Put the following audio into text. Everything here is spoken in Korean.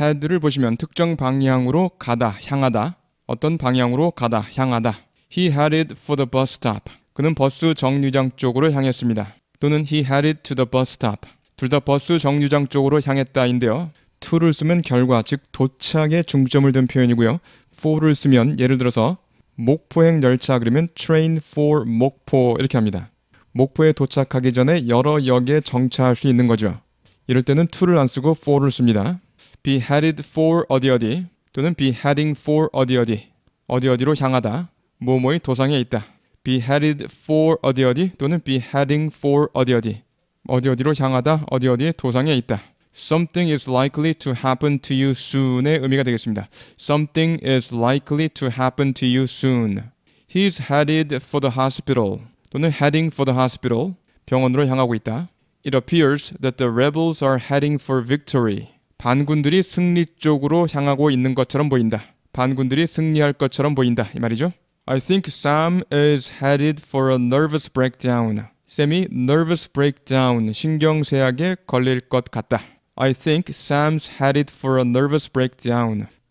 head를 보시면 특정 방향으로 가다, 향하다. 어떤 방향으로 가다, 향하다. He headed for the bus stop. 그는 버스 정류장 쪽으로 향했습니다. 또는 he headed to the bus stop. 둘 다 버스 정류장 쪽으로 향했다인데요. to를 쓰면 결과, 즉 도착에 중점을 둔 표현이고요. for를 쓰면 예를 들어서 목포행 열차 그러면 train for 목포 이렇게 합니다. 목포에 도착하기 전에 여러 역에 정차할 수 있는 거죠. 이럴 때는 to를 안 쓰고 for를 씁니다. Be headed for 어디 어디 또는 be heading for 어디 어디 어디 어디로 향하다 뭐뭐의 도상에 있다 Be headed for 어디 어디 또는 be heading for 어디 어디 어디 어디로 향하다 어디 어디 도상에 있다 Something is likely to happen to you soon의 의미가 되겠습니다. Something is likely to happen to you soon. He's headed for the hospital. 또는 heading for the hospital. 병원으로 향하고 있다. It appears that the rebels are heading for victory. 반군들이 승리 쪽으로 향하고 있는 것처럼 보인다. 반군들이 승리할 것처럼 보인다. 이 말이죠. I think Sam is headed for a nervous breakdown. 쌤이 nervous breakdown, 신경쇠약에 걸릴 것 같다. I think Sam's headed for a nervous breakdown.